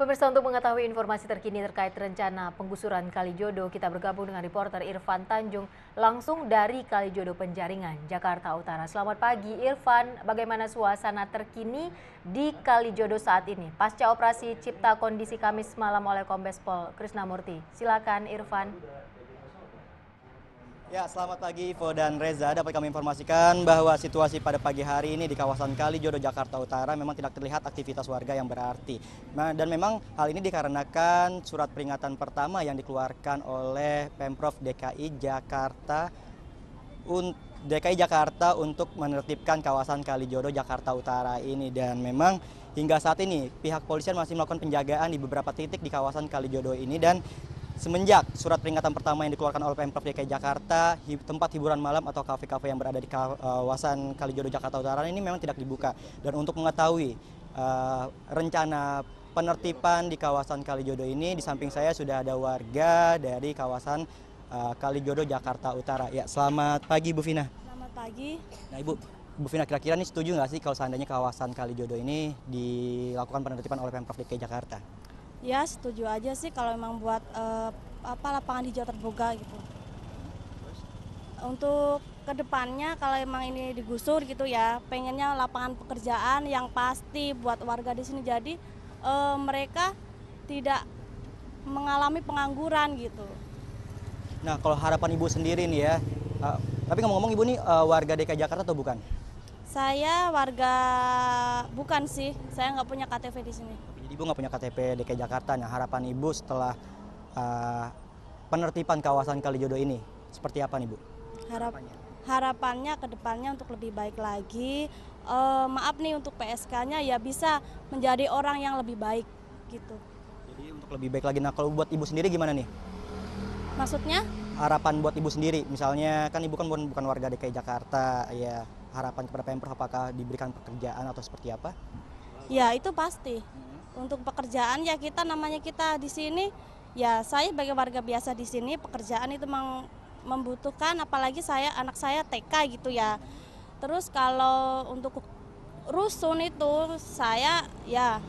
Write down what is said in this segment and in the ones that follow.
Pemirsa untuk mengetahui informasi terkini terkait rencana penggusuran Kalijodo, kita bergabung dengan reporter Irfan Tanjung langsung dari Kalijodo Penjaringan, Jakarta Utara. Selamat pagi Irfan, bagaimana suasana terkini di Kalijodo saat ini? Pasca operasi cipta kondisi Kamis malam oleh Kombes Pol Krisnamurti. Silakan Irfan. Ya, selamat pagi Ivo dan Reza. Dapat kami informasikan bahwa situasi pada pagi hari ini di kawasan Kalijodo, Jakarta Utara memang tidak terlihat aktivitas warga yang berarti. Dan memang hal ini dikarenakan surat peringatan pertama yang dikeluarkan oleh Pemprov DKI Jakarta untuk DKI Jakarta untuk menertibkan kawasan Kalijodo Jakarta Utara ini dan memang hingga saat ini pihak polisian masih melakukan penjagaan di beberapa titik di kawasan Kalijodo ini dan Semenjak surat peringatan pertama yang dikeluarkan oleh Pemprov DKI Jakarta, tempat hiburan malam atau kafe-kafe yang berada di kawasan Kalijodo Jakarta Utara ini memang tidak dibuka. Dan untuk mengetahui uh, rencana penertiban di kawasan Kalijodo ini, di samping saya sudah ada warga dari kawasan uh, Kalijodo Jakarta Utara. Ya, selamat pagi Bu Vina. Selamat pagi. Nah, Ibu, Bu Vina kira-kira ini setuju nggak sih kalau seandainya kawasan Kalijodo ini dilakukan penertiban oleh Pemprov DKI Jakarta? ya setuju aja sih kalau memang buat uh, apa lapangan hijau terbuka gitu untuk kedepannya kalau emang ini digusur gitu ya pengennya lapangan pekerjaan yang pasti buat warga di sini jadi e, mereka tidak mengalami pengangguran gitu. Nah kalau harapan ibu sendiri nih ya, uh, tapi ngomong-ngomong ibu nih uh, warga DKI Jakarta atau bukan? Saya warga bukan sih, saya nggak punya KTV di sini. Ibu nggak punya KTP DKI Jakarta. Nah, harapan Ibu setelah uh, penertiban kawasan Kalijodo ini seperti apa nih Bu? Harap, harapannya. ke depannya untuk lebih baik lagi. Uh, maaf nih untuk PSK-nya ya bisa menjadi orang yang lebih baik gitu. Jadi untuk lebih baik lagi. Nah kalau buat Ibu sendiri gimana nih? Maksudnya? Harapan buat Ibu sendiri, misalnya kan Ibu kan bukan, bukan warga DKI Jakarta, ya harapan kepada Pemprov apakah diberikan pekerjaan atau seperti apa? Ya itu pasti untuk pekerjaan ya kita namanya kita di sini ya saya sebagai warga biasa di sini pekerjaan itu membutuhkan apalagi saya anak saya TK gitu ya. Terus kalau untuk rusun itu saya ya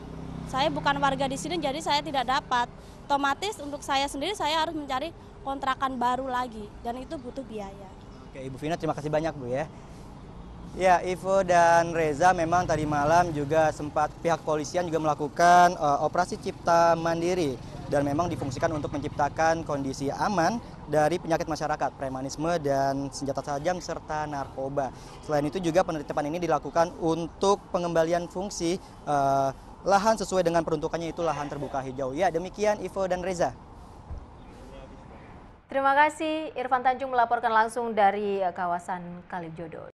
saya bukan warga di sini jadi saya tidak dapat. Otomatis untuk saya sendiri saya harus mencari kontrakan baru lagi dan itu butuh biaya. Oke, Ibu Vina terima kasih banyak Bu ya. Ya, Ivo dan Reza memang tadi malam juga sempat pihak kepolisian juga melakukan uh, operasi cipta mandiri dan memang difungsikan untuk menciptakan kondisi aman dari penyakit masyarakat, premanisme dan senjata tajam serta narkoba. Selain itu juga penertiban ini dilakukan untuk pengembalian fungsi uh, lahan sesuai dengan peruntukannya itu lahan terbuka hijau. Ya, demikian Ivo dan Reza. Terima kasih Irfan Tanjung melaporkan langsung dari eh, kawasan Kalijodo.